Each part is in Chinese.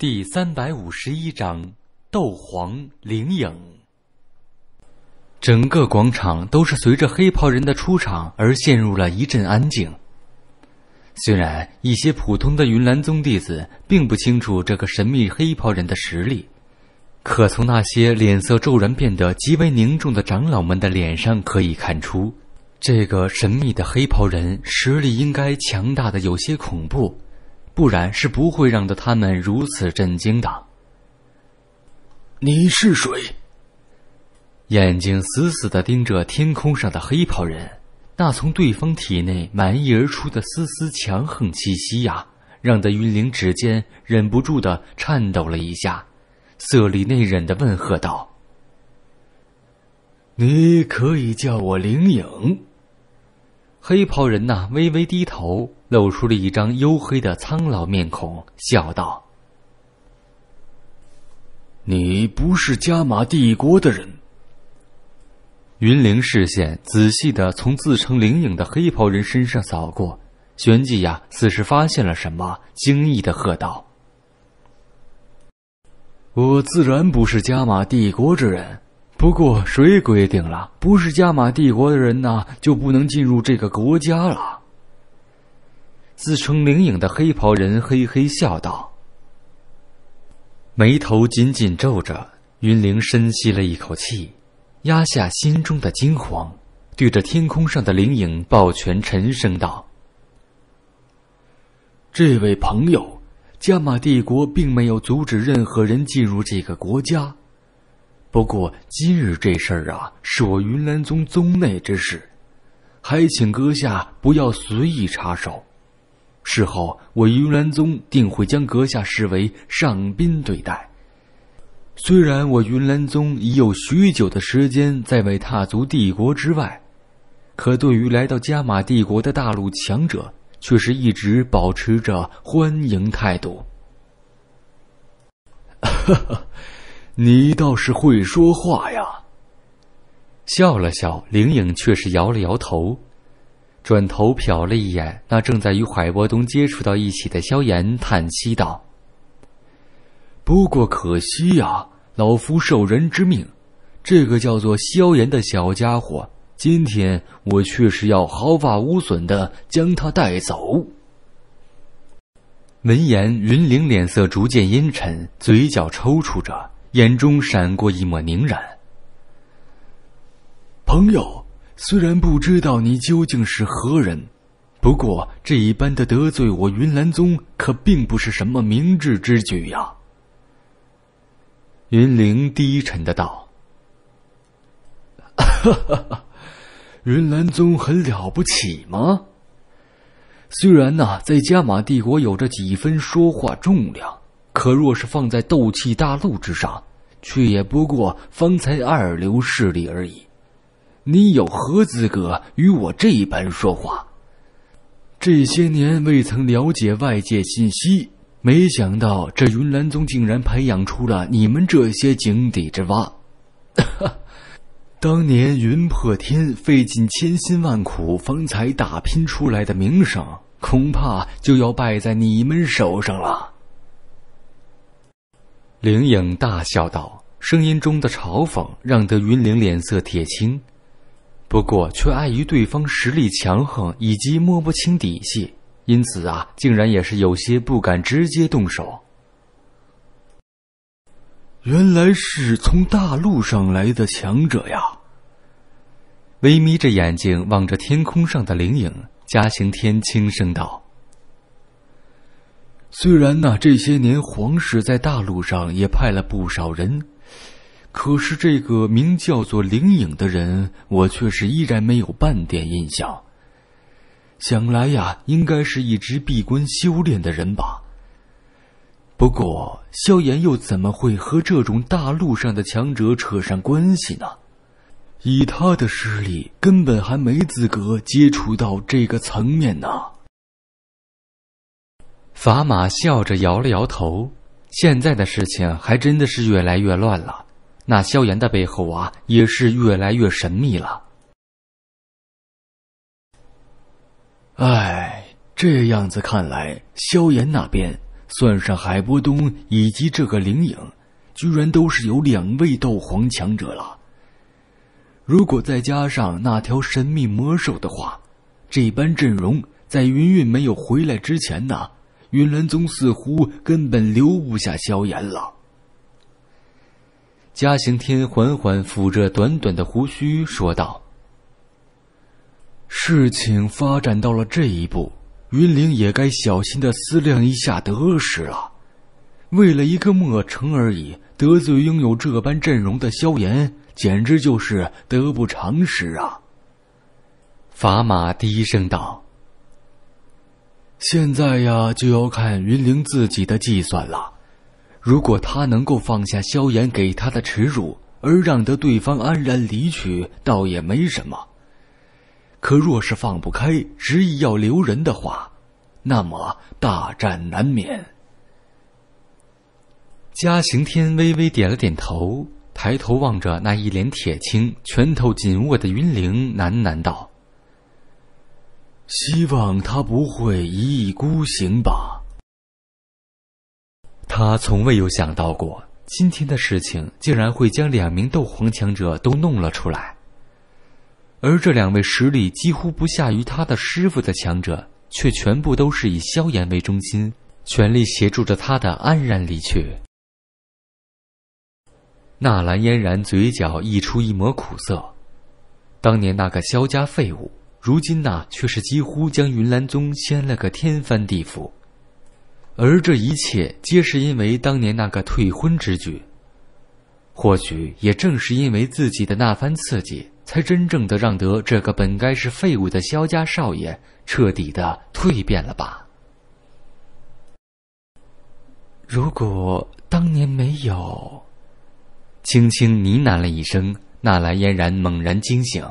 第三百五十一章，斗皇灵影。整个广场都是随着黑袍人的出场而陷入了一阵安静。虽然一些普通的云岚宗弟子并不清楚这个神秘黑袍人的实力，可从那些脸色骤然变得极为凝重的长老们的脸上可以看出，这个神秘的黑袍人实力应该强大的有些恐怖。不然是不会让得他们如此震惊的。你是谁？眼睛死死的盯着天空上的黑袍人，那从对方体内满溢而出的丝丝强横气息呀，让得云灵指尖忍不住的颤抖了一下，色里内忍的问喝道：“你可以叫我灵影。”黑袍人呐，微微低头，露出了一张黝黑的苍老面孔，笑道：“你不是加玛帝国的人。”云灵视线仔细的从自称灵影的黑袍人身上扫过，旋即呀，似是发现了什么，惊异的喝道：“我自然不是加玛帝国之人。”不过，谁规定了不是加玛帝国的人呢就不能进入这个国家了？自称灵影的黑袍人嘿嘿笑道，眉头紧紧皱着。云灵深吸了一口气，压下心中的惊慌，对着天空上的灵影抱拳，沉声道：“这位朋友，加玛帝国并没有阻止任何人进入这个国家。”不过今日这事儿啊，是我云兰宗宗内之事，还请阁下不要随意插手。事后我云兰宗定会将阁下视为上宾对待。虽然我云兰宗已有许久的时间在未踏足帝国之外，可对于来到加玛帝国的大陆强者，却是一直保持着欢迎态度。哈哈。你倒是会说话呀！笑了笑，灵影却是摇了摇头，转头瞟了一眼那正在与海波东接触到一起的萧炎，叹息道：“不过可惜呀，老夫受人之命，这个叫做萧炎的小家伙，今天我却是要毫发无损的将他带走。”闻言，云玲脸色逐渐阴沉，嘴角抽搐着。眼中闪过一抹凝然。朋友，虽然不知道你究竟是何人，不过这一般的得罪我云岚宗，可并不是什么明智之举呀。云灵低沉的道：“ 云岚宗很了不起吗？虽然呐，在加玛帝国有着几分说话重量。”可若是放在斗气大陆之上，却也不过方才二流势力而已。你有何资格与我这般说话？这些年未曾了解外界信息，没想到这云岚宗竟然培养出了你们这些井底之蛙。当年云破天费尽千辛万苦方才打拼出来的名声，恐怕就要败在你们手上了。灵影大笑道，声音中的嘲讽让得云灵脸色铁青。不过，却碍于对方实力强横以及摸不清底细，因此啊，竟然也是有些不敢直接动手。原来是从大陆上来的强者呀。微眯着眼睛望着天空上的灵影，嘉行天轻声道。虽然呢，这些年皇室在大陆上也派了不少人，可是这个名叫做灵影的人，我却是依然没有半点印象。想来呀，应该是一直闭关修炼的人吧。不过，萧炎又怎么会和这种大陆上的强者扯上关系呢？以他的实力，根本还没资格接触到这个层面呢。法玛笑着摇了摇头，现在的事情还真的是越来越乱了。那萧炎的背后啊，也是越来越神秘了。唉，这样子看来，萧炎那边算上海波东以及这个灵影，居然都是有两位斗皇强者了。如果再加上那条神秘魔兽的话，这般阵容在云云没有回来之前呢？云岚宗似乎根本留不下萧炎了。嘉行天缓缓抚着短短的胡须，说道：“事情发展到了这一步，云灵也该小心的思量一下得失了。为了一个墨城而已，得罪拥有这般阵容的萧炎，简直就是得不偿失啊。”法马低声道。现在呀，就要看云灵自己的计算了。如果他能够放下萧炎给他的耻辱，而让得对方安然离去，倒也没什么。可若是放不开，执意要留人的话，那么大战难免。嘉刑天微微点了点头，抬头望着那一脸铁青、拳头紧握的云灵，喃喃道。希望他不会一意孤行吧。他从未有想到过，今天的事情竟然会将两名斗皇强者都弄了出来。而这两位实力几乎不下于他的师傅的强者，却全部都是以萧炎为中心，全力协助着他的安然离去。纳兰嫣然嘴角溢出一抹苦涩，当年那个萧家废物。如今呐，却是几乎将云岚宗掀了个天翻地覆，而这一切皆是因为当年那个退婚之举。或许也正是因为自己的那番刺激，才真正的让得这个本该是废物的萧家少爷彻底的蜕变了吧？如果当年没有……轻轻呢喃了一声，纳兰嫣然猛然惊醒。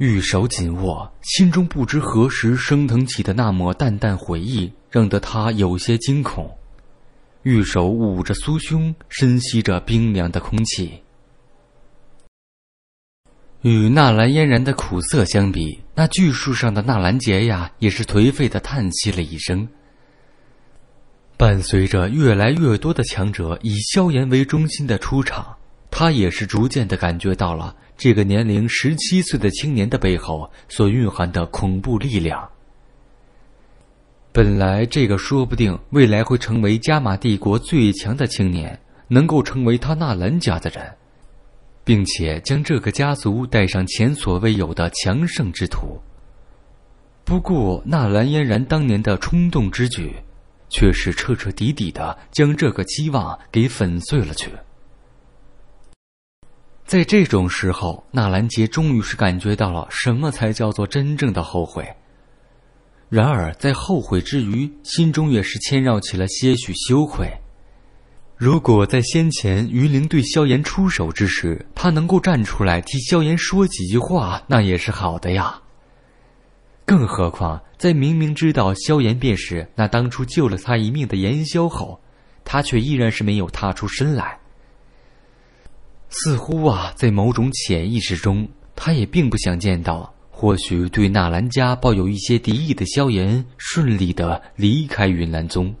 玉手紧握，心中不知何时升腾起的那抹淡淡回忆，让得他有些惊恐。玉手捂着酥胸，深吸着冰凉的空气。与纳兰嫣然的苦涩相比，那巨树上的纳兰杰呀，也是颓废的叹息了一声。伴随着越来越多的强者以萧炎为中心的出场，他也是逐渐的感觉到了。这个年龄十七岁的青年的背后所蕴含的恐怖力量。本来这个说不定未来会成为加玛帝国最强的青年，能够成为他纳兰家的人，并且将这个家族带上前所未有的强盛之途。不过纳兰嫣然当年的冲动之举，却是彻彻底底的将这个期望给粉碎了去。在这种时候，纳兰杰终于是感觉到了什么才叫做真正的后悔。然而，在后悔之余，心中也是牵绕起了些许羞愧。如果在先前于灵对萧炎出手之时，他能够站出来替萧炎说几句话，那也是好的呀。更何况，在明明知道萧炎便是那当初救了他一命的炎萧后，他却依然是没有踏出身来。似乎啊，在某种潜意识中，他也并不想见到。或许对纳兰家抱有一些敌意的萧炎，顺利的离开云岚宗。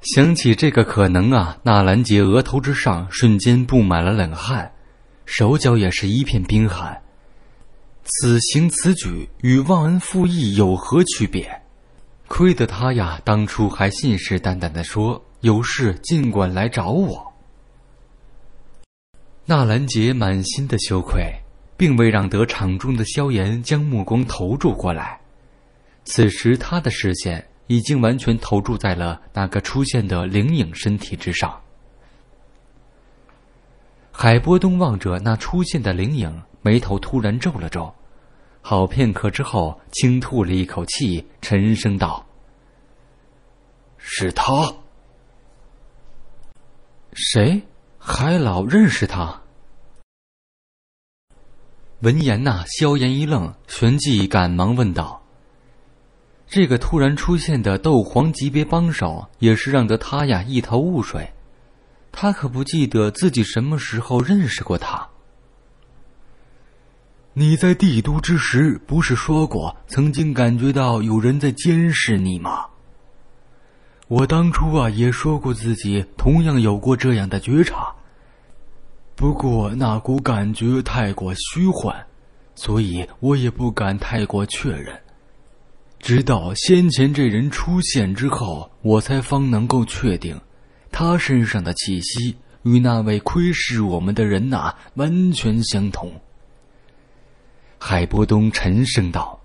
想起这个可能啊，纳兰杰额头之上瞬间布满了冷汗，手脚也是一片冰寒。此行此举与忘恩负义有何区别？亏得他呀，当初还信誓旦旦的说：“有事尽管来找我。”纳兰杰满心的羞愧，并未让得场中的萧炎将目光投注过来。此时，他的视线已经完全投注在了那个出现的灵影身体之上。海波东望着那出现的灵影，眉头突然皱了皱，好片刻之后，轻吐了一口气，沉声道：“是他。”“谁？”海老认识他？闻言呐，萧炎一愣，旋即赶忙问道：“这个突然出现的斗皇级别帮手，也是让得他呀一头雾水。他可不记得自己什么时候认识过他。你在帝都之时，不是说过曾经感觉到有人在监视你吗？我当初啊，也说过自己同样有过这样的觉察。”不过那股感觉太过虚幻，所以我也不敢太过确认。直到先前这人出现之后，我才方能够确定，他身上的气息与那位窥视我们的人呐完全相同。海波东沉声道：“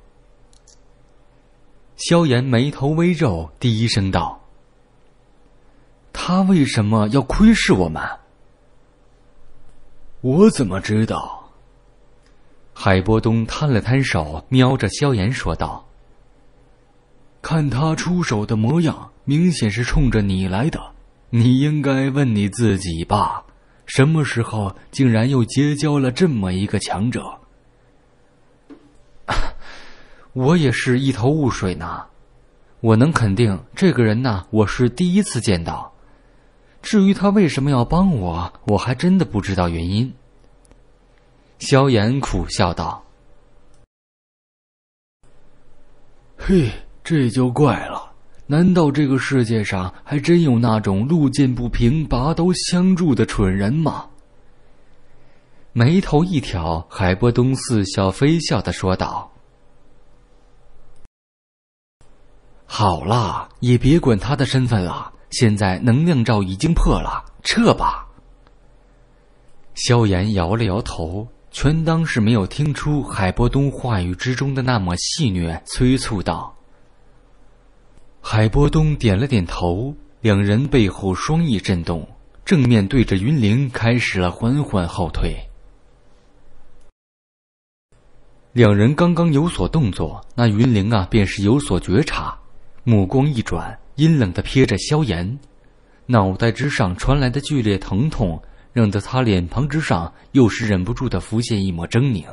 萧炎，眉头微皱，低声道：‘他为什么要窥视我们？’”我怎么知道？海波东摊了摊手，瞄着萧炎说道：“看他出手的模样，明显是冲着你来的。你应该问你自己吧，什么时候竟然又结交了这么一个强者？” 我也是一头雾水呢。我能肯定，这个人呢，我是第一次见到。至于他为什么要帮我，我还真的不知道原因。萧炎苦笑道：“嘿，这就怪了，难道这个世界上还真有那种路见不平拔刀相助的蠢人吗？”眉头一挑，海波东似笑非笑的说道：“好啦，也别管他的身份了。”现在能量罩已经破了，撤吧。萧炎摇了摇头，全当是没有听出海波东话语之中的那抹戏谑，催促道：“海波东点了点头，两人背后双翼震动，正面对着云灵开始了缓缓后退。两人刚刚有所动作，那云灵啊便是有所觉察，目光一转。”阴冷的瞥着萧炎，脑袋之上传来的剧烈疼痛，让得他脸庞之上又是忍不住的浮现一抹狰狞。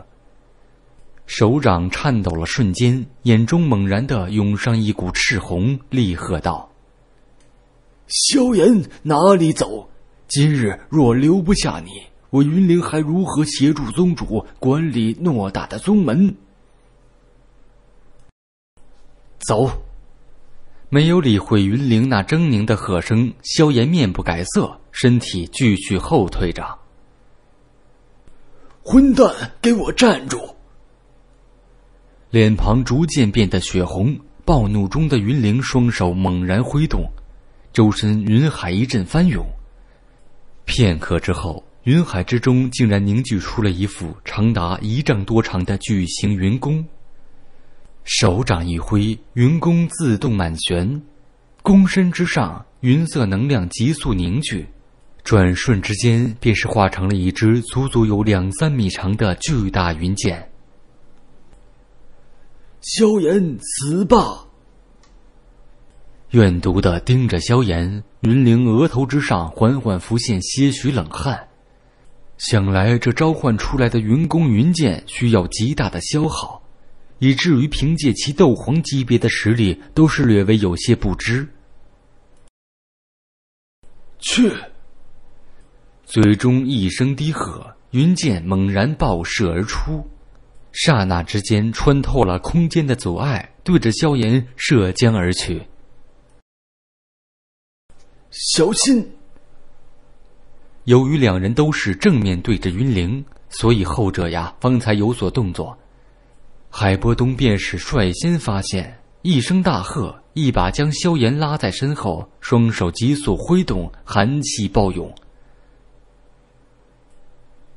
手掌颤抖了瞬间，眼中猛然的涌上一股赤红，厉喝道：“萧炎，哪里走？今日若留不下你，我云灵还如何协助宗主管理偌大的宗门？走！”没有理会云玲那狰狞的喝声，萧炎面不改色，身体继续后退着。混蛋，给我站住！脸庞逐渐变得血红，暴怒中的云玲双手猛然挥动，周身云海一阵翻涌。片刻之后，云海之中竟然凝聚出了一副长达一丈多长的巨型云弓。手掌一挥，云弓自动满旋，弓身之上云色能量急速凝聚，转瞬之间便是化成了一支足足有两三米长的巨大云剑。萧炎，死吧！怨毒的盯着萧炎，云灵额头之上缓缓浮现些许冷汗，想来这召唤出来的云弓云剑需要极大的消耗。以至于凭借其斗皇级别的实力，都是略微有些不知。去！嘴中一声低喝，云剑猛然爆射而出，刹那之间穿透了空间的阻碍，对着萧炎射将而去。小心！由于两人都是正面对着云灵，所以后者呀方才有所动作。海波东便是率先发现，一声大喝，一把将萧炎拉在身后，双手急速挥动，寒气暴涌。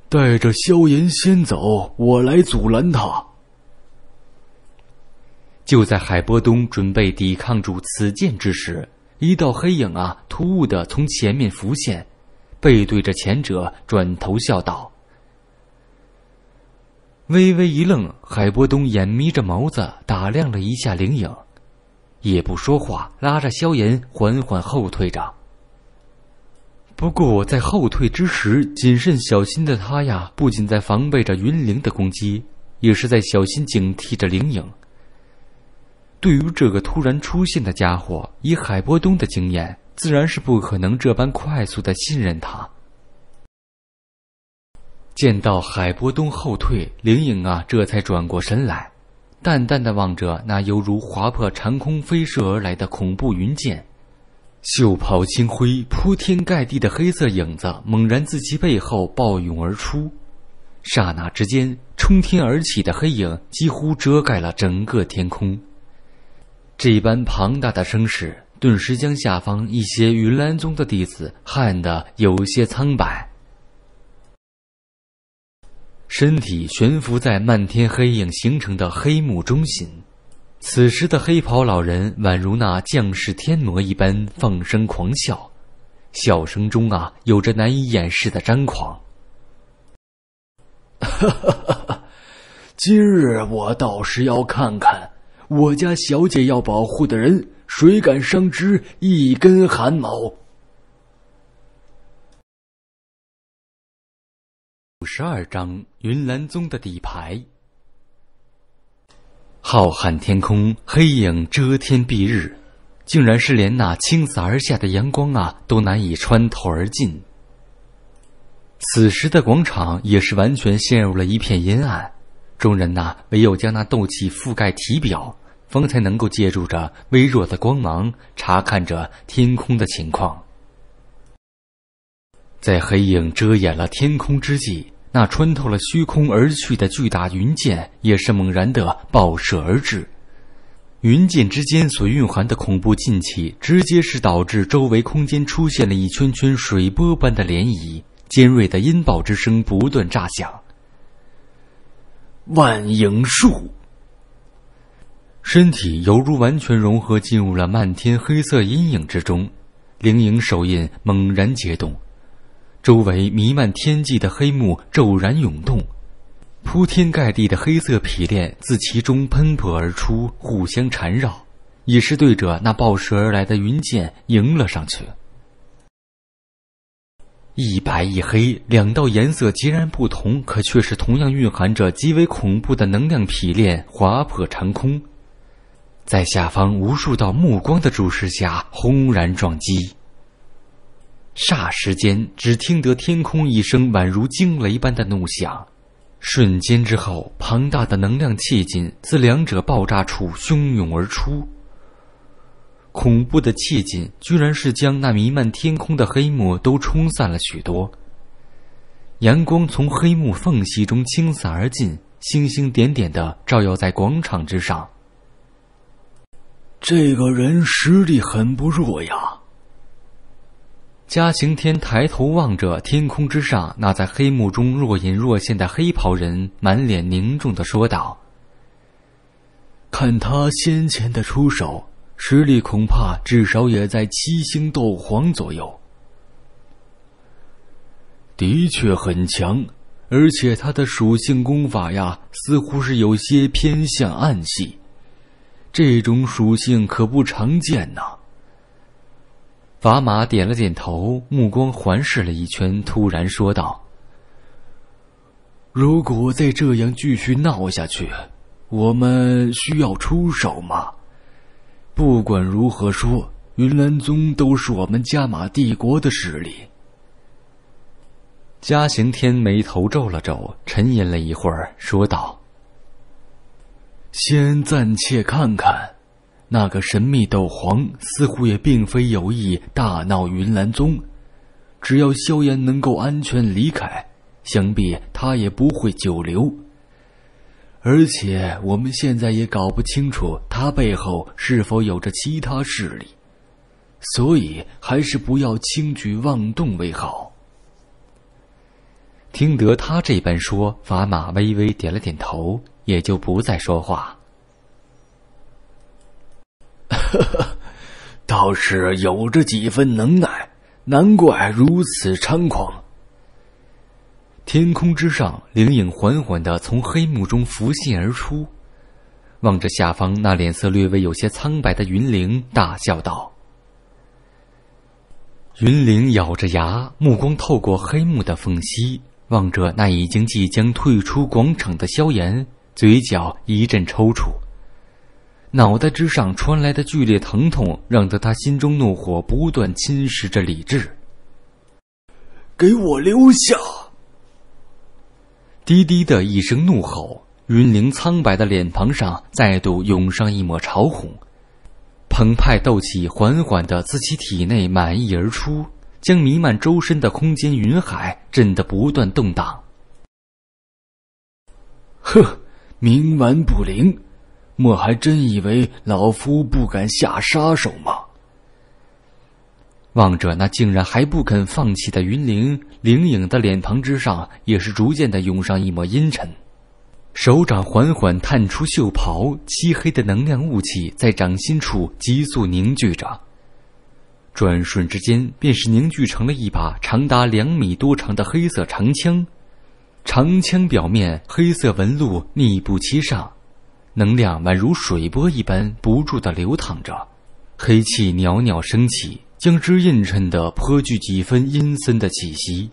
带着萧炎先走，我来阻拦他。就在海波东准备抵抗住此剑之时，一道黑影啊，突兀的从前面浮现，背对着前者，转头笑道。微微一愣，海波东眼眯着眸子打量了一下灵影，也不说话，拉着萧炎缓缓后退着。不过在后退之时，谨慎小心的他呀，不仅在防备着云灵的攻击，也是在小心警惕着灵影。对于这个突然出现的家伙，以海波东的经验，自然是不可能这般快速的信任他。见到海波东后退，灵影啊，这才转过身来，淡淡的望着那犹如划破长空飞射而来的恐怖云剑，袖袍轻灰，铺天盖地的黑色影子猛然自其背后暴涌而出，刹那之间，冲天而起的黑影几乎遮盖了整个天空。这般庞大的声势，顿时将下方一些云岚宗的弟子撼得有些苍白。身体悬浮在漫天黑影形成的黑幕中心，此时的黑袍老人宛如那降世天魔一般放声狂笑，笑声中啊，有着难以掩饰的张狂。哈哈哈哈今日我倒是要看看，我家小姐要保护的人，谁敢伤之一根汗毛！五十二章，云岚宗的底牌。浩瀚天空，黑影遮天蔽日，竟然是连那倾洒而下的阳光啊，都难以穿透而进。此时的广场也是完全陷入了一片阴暗，众人呐，唯有将那斗气覆盖体表，方才能够借助着微弱的光芒，查看着天空的情况。在黑影遮掩了天空之际，那穿透了虚空而去的巨大云剑也是猛然的爆射而至。云剑之间所蕴含的恐怖劲气，直接是导致周围空间出现了一圈圈水波般的涟漪，尖锐的音爆之声不断炸响。万影术，身体犹如完全融合进入了漫天黑色阴影之中，灵影手印猛然解冻。周围弥漫天际的黑幕骤然涌动，铺天盖地的黑色皮链自其中喷薄而出，互相缠绕，也是对着那暴射而来的云剑迎了上去。一白一黑，两道颜色截然不同，可却是同样蕴含着极为恐怖的能量皮链，划破长空，在下方无数道目光的注视下，轰然撞击。霎时间，只听得天空一声宛如惊雷般的怒响，瞬间之后，庞大的能量气劲自两者爆炸处汹涌而出。恐怖的气劲，居然是将那弥漫天空的黑幕都冲散了许多。阳光从黑幕缝隙中倾洒而进，星星点点的照耀在广场之上。这个人实力很不弱呀。嘉刑天抬头望着天空之上那在黑幕中若隐若现的黑袍人，满脸凝重的说道：“看他先前的出手，实力恐怕至少也在七星斗皇左右。的确很强，而且他的属性功法呀，似乎是有些偏向暗系，这种属性可不常见呐。”法马点了点头，目光环视了一圈，突然说道：“如果再这样继续闹下去，我们需要出手吗？不管如何说，云岚宗都是我们加玛帝国的势力。”嘉行天眉头皱了皱，沉吟了一会儿，说道：“先暂且看看。”那个神秘斗皇似乎也并非有意大闹云岚宗，只要萧炎能够安全离开，想必他也不会久留。而且我们现在也搞不清楚他背后是否有着其他势力，所以还是不要轻举妄动为好。听得他这般说，法马微微点了点头，也就不再说话。呵呵，倒是有着几分能耐，难怪如此猖狂。天空之上，灵影缓缓的从黑幕中浮现而出，望着下方那脸色略微有些苍白的云灵，大笑道。云灵咬着牙，目光透过黑幕的缝隙，望着那已经即将退出广场的萧炎，嘴角一阵抽搐。脑袋之上传来的剧烈疼痛，让得他心中怒火不断侵蚀着理智。给我留下！低低的一声怒吼，云灵苍白的脸庞上再度涌上一抹潮红，澎湃斗气缓缓的自其体内满溢而出，将弥漫周身的空间云海震得不断动荡。呵，冥顽不灵！莫还真以为老夫不敢下杀手吗？望着那竟然还不肯放弃的云灵灵影的脸庞之上，也是逐渐的涌上一抹阴沉，手掌缓缓探出袖袍，漆黑的能量雾气在掌心处急速凝聚着，转瞬之间便是凝聚成了一把长达两米多长的黑色长枪，长枪表面黑色纹路密布其上。能量宛如水波一般不住地流淌着，黑气袅袅升起，将之映衬得颇具几分阴森的气息。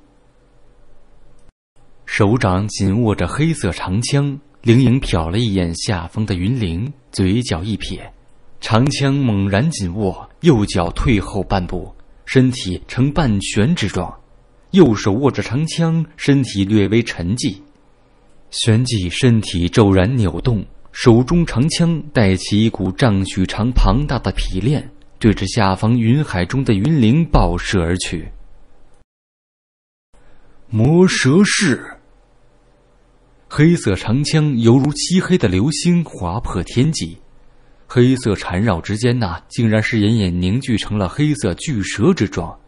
手掌紧握着黑色长枪，灵影瞟了一眼下方的云灵，嘴角一撇，长枪猛然紧握，右脚退后半步，身体呈半悬之状，右手握着长枪，身体略微沉寂，旋即身体骤然扭动。手中长枪带起一股丈许长、庞大的劈链，对着下方云海中的云灵爆射而去。魔蛇式，黑色长枪犹如漆黑的流星划破天际，黑色缠绕之间呐，竟然是隐隐凝聚成了黑色巨蛇之状，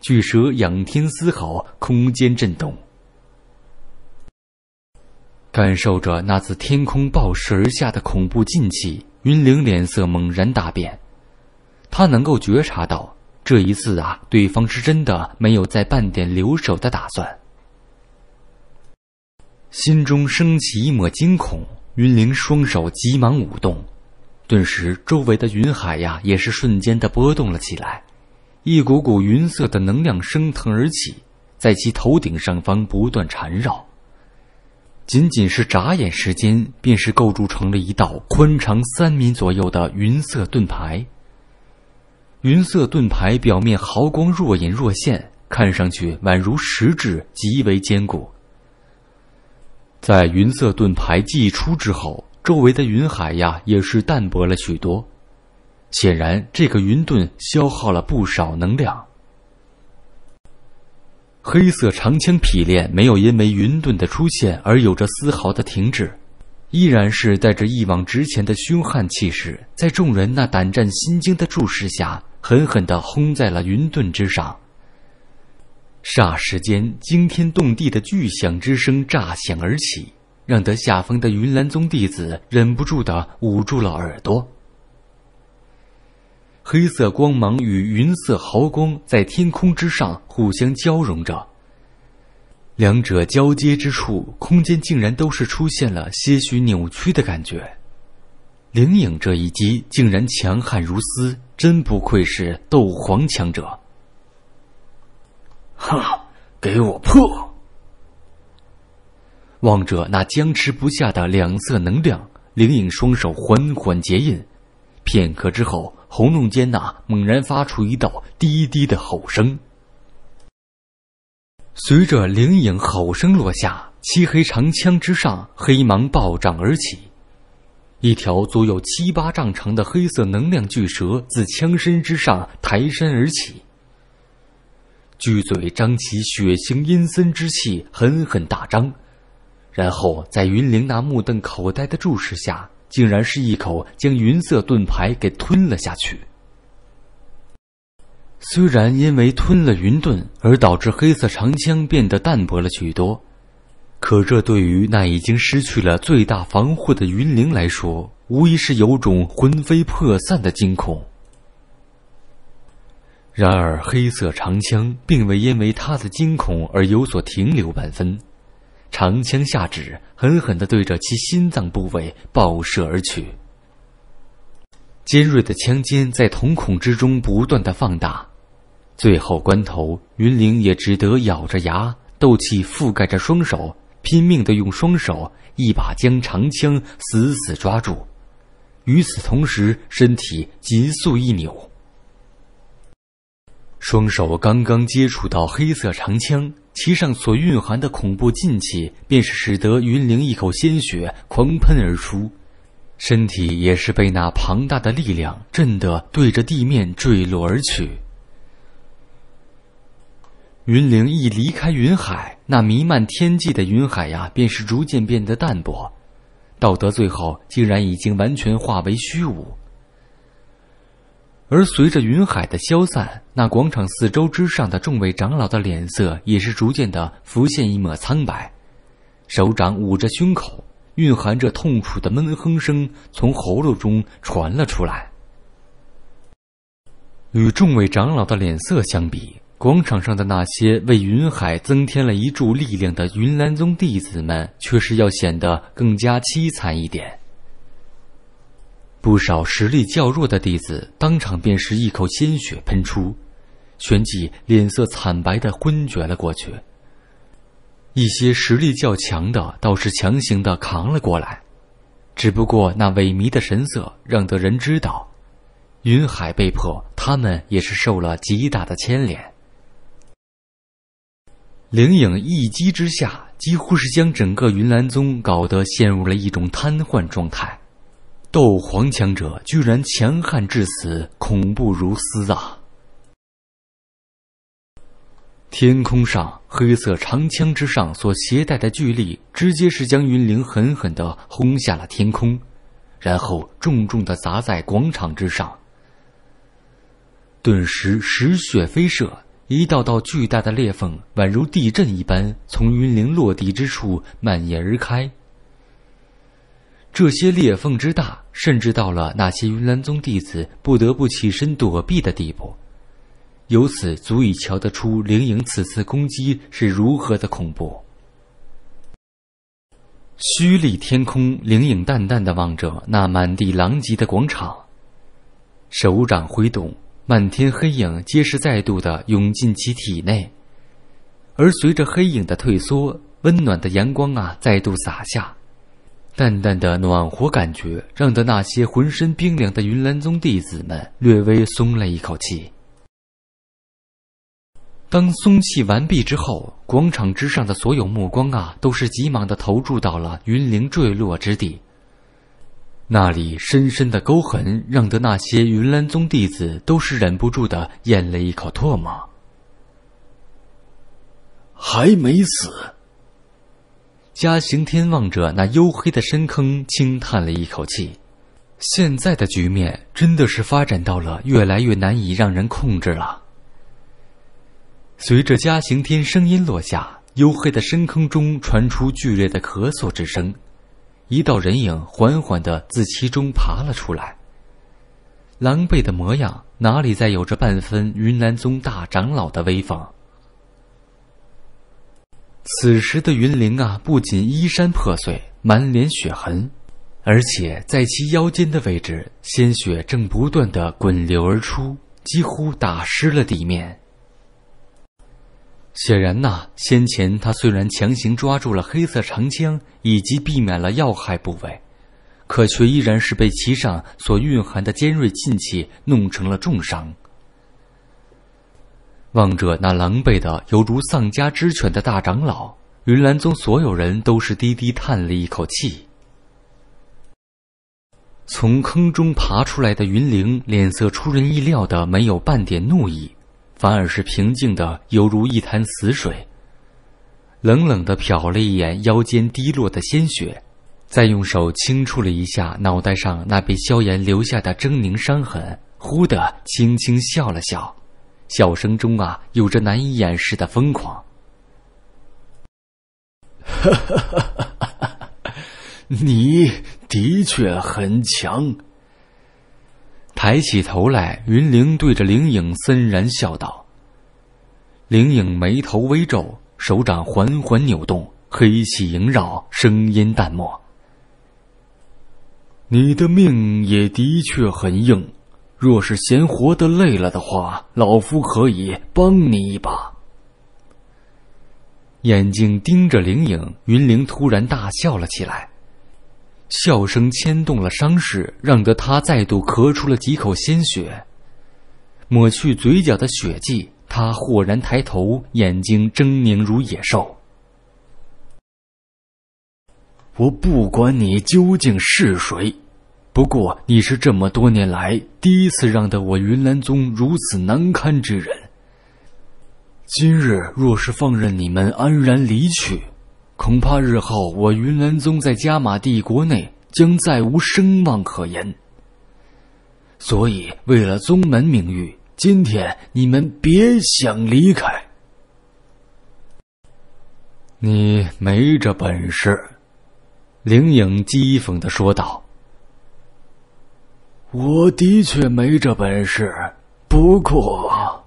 巨蛇仰天嘶吼，空间震动。感受着那自天空暴射而下的恐怖劲气，云灵脸色猛然大变。他能够觉察到，这一次啊，对方是真的没有再半点留守的打算。心中升起一抹惊恐，云灵双手急忙舞动，顿时周围的云海呀，也是瞬间的波动了起来，一股股云色的能量升腾而起，在其头顶上方不断缠绕。仅仅是眨眼时间，便是构筑成了一道宽长三米左右的云色盾牌。云色盾牌表面毫光若隐若现，看上去宛如实质，极为坚固。在云色盾牌祭出之后，周围的云海呀也是淡薄了许多，显然这个云盾消耗了不少能量。黑色长枪劈练没有因为云盾的出现而有着丝毫的停止，依然是带着一往直前的凶悍气势，在众人那胆战心惊的注视下，狠狠的轰在了云盾之上。霎时间，惊天动地的巨响之声炸响而起，让得下方的云岚宗弟子忍不住的捂住了耳朵。黑色光芒与云色毫光在天空之上互相交融着，两者交接之处，空间竟然都是出现了些许扭曲的感觉。灵影这一击竟然强悍如斯，真不愧是斗皇强者！哈，给我破！望着那僵持不下的两色能量，灵影双手缓缓结印，片刻之后。喉咙间呐，猛然发出一道低低的吼声。随着灵影吼声落下，漆黑长枪之上黑芒暴涨而起，一条足有七八丈长的黑色能量巨蛇自枪身之上抬身而起，巨嘴张起，血腥阴森之气狠狠大张，然后在云灵那目瞪口呆的注视下。竟然是一口将云色盾牌给吞了下去。虽然因为吞了云盾而导致黑色长枪变得淡薄了许多，可这对于那已经失去了最大防护的云灵来说，无疑是有种魂飞魄散的惊恐。然而，黑色长枪并未因为他的惊恐而有所停留半分。长枪下指，狠狠地对着其心脏部位爆射而去。尖锐的枪尖在瞳孔之中不断的放大，最后关头，云玲也只得咬着牙，斗气覆盖着双手，拼命地用双手一把将长枪死死抓住，与此同时，身体急速一扭。双手刚刚接触到黑色长枪，其上所蕴含的恐怖劲气，便是使得云灵一口鲜血狂喷而出，身体也是被那庞大的力量震得对着地面坠落而去。云灵一离开云海，那弥漫天际的云海呀，便是逐渐变得淡薄，到得最后，竟然已经完全化为虚无。而随着云海的消散，那广场四周之上的众位长老的脸色也是逐渐的浮现一抹苍白，手掌捂着胸口，蕴含着痛楚的闷哼声从喉咙中传了出来。与众位长老的脸色相比，广场上的那些为云海增添了一柱力量的云岚宗弟子们，却是要显得更加凄惨一点。不少实力较弱的弟子当场便是一口鲜血喷出，旋即脸色惨白的昏厥了过去。一些实力较强的倒是强行的扛了过来，只不过那萎靡的神色让得人知道，云海被迫，他们也是受了极大的牵连。灵影一击之下，几乎是将整个云岚宗搞得陷入了一种瘫痪状态。斗皇强者居然强悍至此，恐怖如斯啊！天空上黑色长枪之上所携带的巨力，直接是将云灵狠狠地轰下了天空，然后重重地砸在广场之上。顿时石雪飞射，一道道巨大的裂缝宛如地震一般，从云灵落地之处蔓延而开。这些裂缝之大，甚至到了那些云岚宗弟子不得不起身躲避的地步，由此足以瞧得出灵影此次攻击是如何的恐怖。虚立天空，灵影淡淡的望着那满地狼藉的广场，手掌挥动，漫天黑影皆是再度的涌进其体内，而随着黑影的退缩，温暖的阳光啊，再度洒下。淡淡的暖和感觉，让得那些浑身冰凉的云岚宗弟子们略微松了一口气。当松气完毕之后，广场之上的所有目光啊，都是急忙的投注到了云灵坠落之地。那里深深的沟痕，让得那些云岚宗弟子都是忍不住的咽了一口唾沫。还没死。嘉行天望着那黝黑的深坑，轻叹了一口气。现在的局面真的是发展到了越来越难以让人控制了。随着嘉行天声音落下，黝黑的深坑中传出剧烈的咳嗽之声，一道人影缓缓的自其中爬了出来，狼狈的模样哪里再有着半分云南宗大长老的威风？此时的云灵啊，不仅衣衫破碎，满脸血痕，而且在其腰间的位置，鲜血正不断的滚流而出，几乎打湿了地面。显然呐，先前他虽然强行抓住了黑色长枪，以及避免了要害部位，可却依然是被其上所蕴含的尖锐劲气弄成了重伤。望着那狼狈的犹如丧家之犬的大长老，云岚宗所有人都是低低叹了一口气。从坑中爬出来的云灵脸色出人意料的没有半点怒意，反而是平静的犹如一潭死水。冷冷的瞟了一眼腰间滴落的鲜血，再用手轻触了一下脑袋上那被萧炎留下的狰狞伤痕，忽的轻轻笑了笑。笑声中啊，有着难以掩饰的疯狂。你的确很强。抬起头来，云灵对着灵影森然笑道。灵影眉头微皱，手掌缓缓扭动，黑气萦绕，声音淡漠：“你的命也的确很硬。”若是嫌活得累了的话，老夫可以帮你一把。眼睛盯着灵影云灵，突然大笑了起来，笑声牵动了伤势，让得他再度咳出了几口鲜血。抹去嘴角的血迹，他豁然抬头，眼睛狰狞如野兽。我不管你究竟是谁。不过，你是这么多年来第一次让得我云兰宗如此难堪之人。今日若是放任你们安然离去，恐怕日后我云兰宗在加玛帝国内将再无声望可言。所以，为了宗门名誉，今天你们别想离开。你没这本事。”灵影讥讽的说道。我的确没这本事，不过。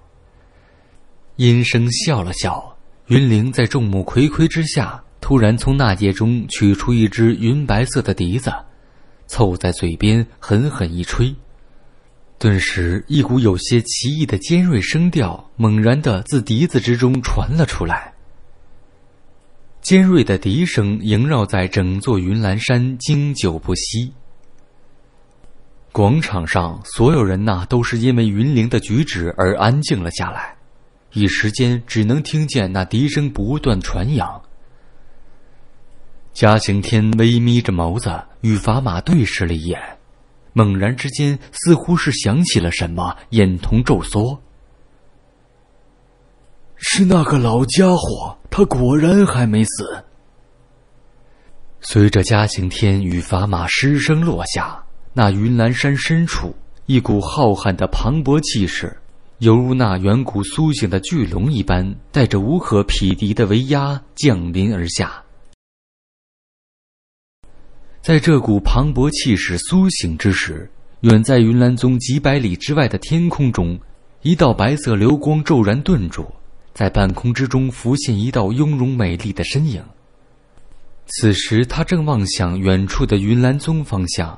阴声笑了笑，云灵在众目睽睽之下，突然从纳戒中取出一只云白色的笛子，凑在嘴边狠狠一吹，顿时一股有些奇异的尖锐声调猛然的自笛子之中传了出来。尖锐的笛声萦绕在整座云岚山，经久不息。广场上，所有人呐都是因为云玲的举止而安静了下来，一时间只能听见那笛声不断传扬。嘉刑天微眯着眸子与砝码对视了一眼，猛然之间似乎是想起了什么，眼瞳骤缩。是那个老家伙，他果然还没死。随着嘉刑天与砝码失声落下。那云岚山深处，一股浩瀚的磅礴气势，犹如那远古苏醒的巨龙一般，带着无可匹敌的威压降临而下。在这股磅礴气势苏醒之时，远在云岚宗几百里之外的天空中，一道白色流光骤然顿住，在半空之中浮现一道雍容美丽的身影。此时，他正望向远处的云岚宗方向。